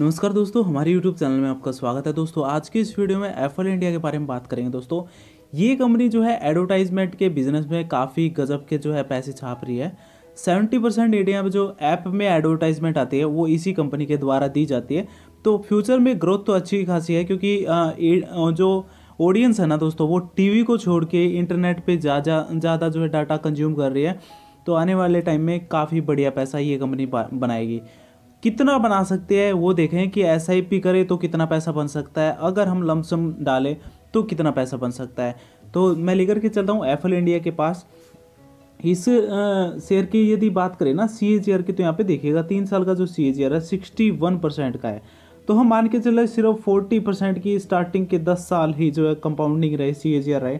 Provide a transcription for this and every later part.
नमस्कार दोस्तों हमारे YouTube चैनल में आपका स्वागत है दोस्तों आज के इस वीडियो में एफल इंडिया के बारे में बात करेंगे दोस्तों ये कंपनी जो है एडवर्टाइजमेंट के बिजनेस में काफ़ी गजब के जो है पैसे छाप रही है सेवेंटी परसेंट इंडिया में जो ऐप में एडवर्टाइजमेंट आती है वो इसी कंपनी के द्वारा दी जाती है तो फ्यूचर में ग्रोथ तो अच्छी खासी है क्योंकि जो ऑडियंस है ना दोस्तों वो टी को छोड़ के इंटरनेट पर ज़्यादा जो है डाटा कंज्यूम कर रही है तो आने वाले टाइम में काफ़ी बढ़िया पैसा ये कंपनी बनाएगी कितना बना सकते हैं वो देखें कि एस आई पी करें तो कितना पैसा बन सकता है अगर हम लमसम डालें तो कितना पैसा बन सकता है तो मैं लेकर के चलता हूँ एफल इंडिया के पास इस शेयर की यदि बात करें ना सी एच की तो यहाँ पे देखिएगा तीन साल का जो सी एच है सिक्सटी वन परसेंट का है तो हम मान के चले सिर्फ फोर्टी परसेंट की स्टार्टिंग के दस साल ही जो है कंपाउंडिंग रहे सी एच रहे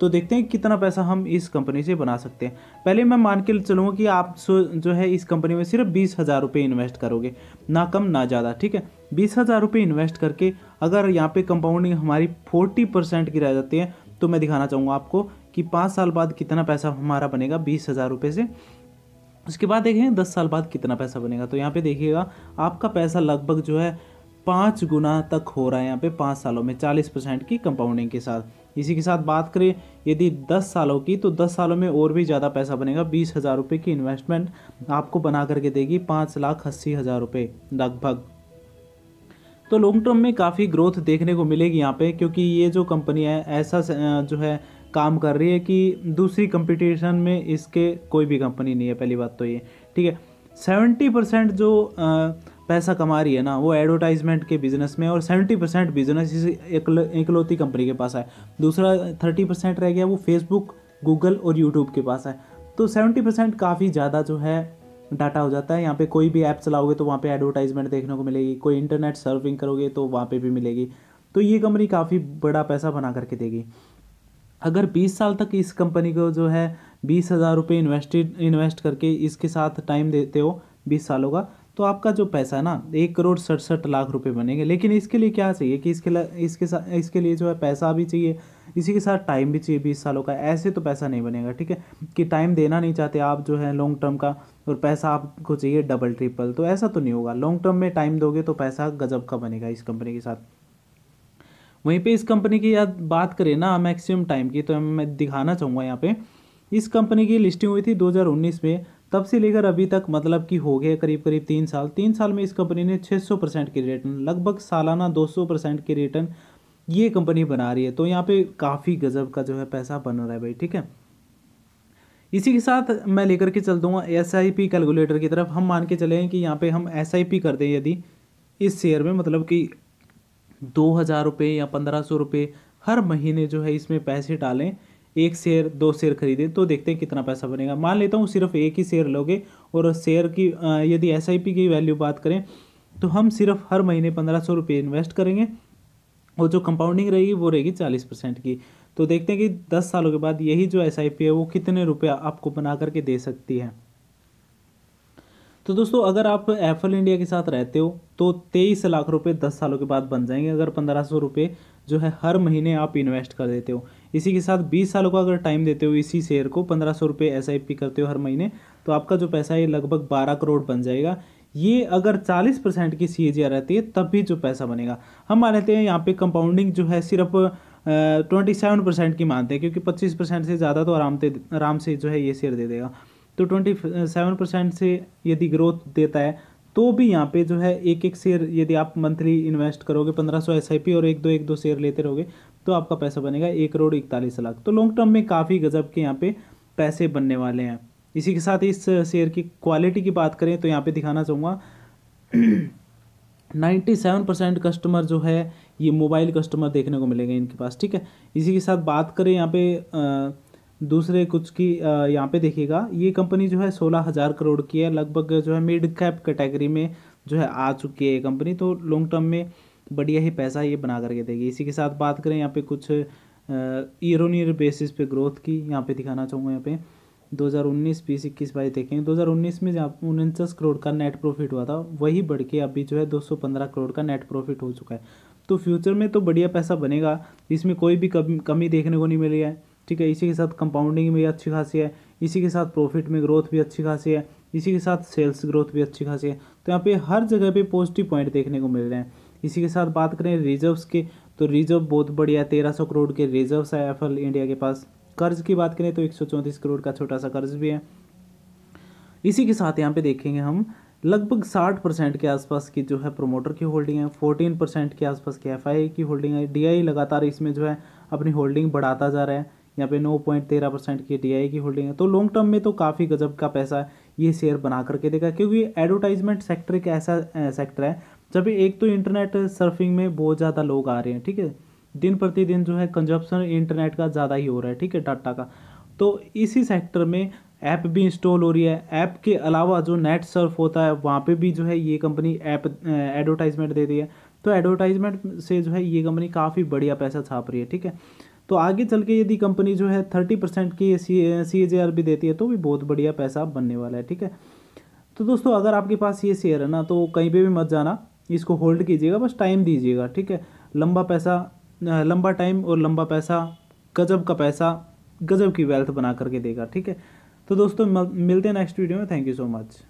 तो देखते हैं कितना पैसा हम इस कंपनी से बना सकते हैं पहले मैं मान के चलूँगा कि आप जो है इस कंपनी में सिर्फ बीस हज़ार रुपये इन्वेस्ट करोगे ना कम ना ज़्यादा ठीक है बीस हज़ार रुपये इन्वेस्ट करके अगर यहाँ पे कंपाउंडिंग हमारी फोर्टी परसेंट की रह जाती है तो मैं दिखाना चाहूँगा आपको कि पाँच साल बाद कितना पैसा हमारा बनेगा बीस हज़ार रुपये से उसके बाद देखें दस साल बाद कितना पैसा बनेगा तो यहाँ पे देखिएगा आपका पैसा लगभग जो है पाँच गुना तक हो रहा है यहाँ पे पाँच सालों में चालीस परसेंट की कंपाउंडिंग के साथ इसी के साथ बात करें यदि 10 सालों की तो 10 सालों में और भी ज़्यादा पैसा बनेगा बीस हज़ार रुपये की इन्वेस्टमेंट आपको बना करके देगी पाँच लाख अस्सी हज़ार रुपये लगभग तो लॉन्ग टर्म में काफ़ी ग्रोथ देखने को मिलेगी यहाँ पे क्योंकि ये जो कंपनी है ऐसा जो है काम कर रही है कि दूसरी कंपटीशन में इसके कोई भी कंपनी नहीं है पहली बात तो ये ठीक है सेवेंटी परसेंट जो आ, पैसा कमा रही है ना वो एडवर्टाइजमेंट के बिज़नेस में और सेवेंटी परसेंट बिजनेस इस इकलौती कंपनी के पास है दूसरा थर्टी परसेंट रह गया वो फेसबुक गूगल और यूट्यूब के पास है तो सेवेंटी परसेंट काफ़ी ज़्यादा जो है डाटा हो जाता है यहाँ पे कोई भी ऐप चलाओगे तो वहाँ पे एडवर्टाइजमेंट देखने को मिलेगी कोई इंटरनेट सर्विंग करोगे तो वहाँ पे भी मिलेगी तो ये कंपनी काफ़ी बड़ा पैसा बना करके देगी अगर 20 साल तक इस कंपनी को जो है बीस हज़ार रुपये इन्वेस्टेड इन्वेस्ट करके इसके साथ टाइम देते हो बीस सालों का तो आपका जो पैसा है ना एक करोड़ सड़सठ लाख रुपए बनेंगे लेकिन इसके लिए क्या चाहिए कि इसके इसके साथ इसके लिए जो है पैसा भी चाहिए इसी के साथ टाइम भी चाहिए बीस सालों का ऐसे तो पैसा नहीं बनेगा ठीक है कि टाइम देना नहीं चाहते आप जो है लॉन्ग टर्म का और पैसा आपको चाहिए डबल ट्रिपल तो ऐसा तो नहीं होगा लॉन्ग टर्म में टाइम दोगे तो पैसा गजब का बनेगा इस कंपनी के साथ वहीं पे इस कंपनी की याद बात करें ना मैक्सिमम टाइम की तो मैं दिखाना चाहूँगा यहाँ पे इस कंपनी की लिस्टिंग हुई थी 2019 में तब से लेकर अभी तक मतलब कि हो गया करीब करीब तीन साल तीन साल में इस कंपनी ने 600 परसेंट के रिटर्न लगभग सालाना 200 परसेंट के रिटर्न ये कंपनी बना रही है तो यहाँ पे काफ़ी गजब का जो है पैसा बन रहा है भाई ठीक है इसी के साथ मैं लेकर के चल दूंगा एस आई पी कैलकुलेटर की तरफ हम मान के चले कि यहाँ पे हम एस आई पी कर दें यदि इस शेयर में मतलब कि दो हज़ार रुपये या पंद्रह सौ रुपये हर महीने जो है इसमें पैसे डालें एक शेयर दो शेयर खरीदे तो देखते हैं कितना पैसा बनेगा मान लेता हूँ सिर्फ एक ही शेयर लोगे और शेयर की यदि एस की वैल्यू बात करें तो हम सिर्फ हर महीने पंद्रह सौ रुपये इन्वेस्ट करेंगे और जो कंपाउंडिंग रहेगी वो रहेगी चालीस परसेंट की तो देखते हैं कि दस सालों के बाद यही जो एस है वो कितने रुपये आपको बना करके दे सकती है तो दोस्तों अगर आप एफल इंडिया के साथ रहते हो तो तेईस लाख रुपए दस सालों के बाद बन जाएंगे अगर पंद्रह सौ रुपये जो है हर महीने आप इन्वेस्ट कर देते हो इसी के साथ बीस सालों का अगर टाइम देते हो इसी शेयर को पंद्रह सौ रुपये एस करते हो हर महीने तो आपका जो पैसा है लगभग बारह करोड़ बन जाएगा ये अगर 40 परसेंट की सी रहती है तब भी जो पैसा बनेगा हम मान लेते हैं यहाँ पे कंपाउंडिंग जो है सिर्फ ट्वेंटी सेवन परसेंट की मानते हैं क्योंकि पच्चीस परसेंट से ज़्यादा तो आराम आराम से जो है ये शेयर दे देगा तो ट्वेंटी सेवन परसेंट से यदि ग्रोथ देता है तो भी यहाँ पे जो है एक एक शेयर यदि आप मंथली इन्वेस्ट करोगे पंद्रह सौ एस और एक दो एक दो शेयर लेते रहोगे तो आपका पैसा बनेगा एक करोड़ इकतालीस लाख तो लॉन्ग टर्म में काफ़ी गजब के यहाँ पे पैसे बनने वाले हैं इसी के साथ इस शेयर की क्वालिटी की बात करें तो यहाँ पे दिखाना चाहूँगा 97 परसेंट कस्टमर जो है ये मोबाइल कस्टमर देखने को मिलेंगे इनके पास ठीक है इसी के साथ बात करें यहाँ पे आ, दूसरे कुछ की यहाँ पे देखिएगा ये कंपनी जो है सोलह हज़ार करोड़ की है लगभग जो है मिड कैप कैटेगरी में जो है आ चुकी है ये कंपनी तो लॉन्ग टर्म में बढ़िया ही पैसा ये बना करके देगी इसी के साथ बात करें यहाँ पे कुछ ईयर ऑन ईयर बेसिस पे ग्रोथ की यहाँ पे दिखाना चाहूँगा यहाँ पे 2019 बीस इक्कीस बाईस देखें उन्नीस में जहाँ उनचास करोड़ का नेट प्रॉफिट हुआ था वही बढ़ के अभी जो है 215 करोड़ का नेट प्रॉफिट हो चुका है तो फ्यूचर में तो बढ़िया पैसा बनेगा इसमें कोई भी कमी देखने को नहीं मिली है ठीक है इसी के साथ कंपाउंडिंग भी अच्छी खासी है इसी के साथ प्रॉफिट में ग्रोथ भी अच्छी खासी है इसी के साथ सेल्स ग्रोथ भी अच्छी खासी है तो यहाँ पे हर जगह पे पॉजिटिव पॉइंट देखने को मिल रहे हैं इसी के साथ बात करें रिजर्व्स के तो रिजर्व बहुत बढ़िया है तेरह सौ करोड़ के रिजर्व्स है एफ इंडिया के पास कर्ज की बात करें तो एक सौ चौंतीस करोड़ का छोटा सा कर्ज भी है इसी के साथ यहाँ पे देखेंगे हम लगभग साठ परसेंट के आसपास की जो है प्रोमोटर की होल्डिंग है फोर्टीन परसेंट के आसपास की एफ की होल्डिंग है डी लगातार इसमें जो है अपनी होल्डिंग बढ़ाता जा रहा है यहाँ पे नौ पॉइंट तेरह परसेंट की आई की होल्डिंग है तो लॉन्ग टर्म में तो काफ़ी गजब का पैसा ये शेयर बना करके देगा क्योंकि एडवर्टाइजमेंट सेक्टर एक ऐसा सेक्टर है जब एक तो इंटरनेट सर्फिंग में बहुत ज़्यादा लोग आ रहे हैं ठीक है दिन प्रतिदिन जो है कंजप्शन इंटरनेट का ज़्यादा ही हो रहा है ठीक है डाटा का तो इसी सेक्टर में ऐप भी इंस्टॉल हो रही है ऐप के अलावा जो नेट सर्फ होता है वहाँ पे भी जो है ये कंपनी ऐप एडवर्टाइजमेंट दे रही है तो एडवर्टाइजमेंट से जो है ये कंपनी काफ़ी बढ़िया पैसा छाप रही है ठीक है तो आगे चल के यदि कंपनी जो है थर्टी परसेंट की सी सी आर भी देती है तो भी बहुत बढ़िया पैसा बनने वाला है ठीक है तो दोस्तों अगर आपके पास ये शेयर है ना तो कहीं पर भी मत जाना इसको होल्ड कीजिएगा बस टाइम दीजिएगा ठीक है लंबा पैसा लंबा टाइम और लंबा पैसा गजब का पैसा गजब की वेल्थ बना करके देगा ठीक है तो दोस्तों मिलते हैं नेक्स्ट वीडियो में थैंक यू सो मच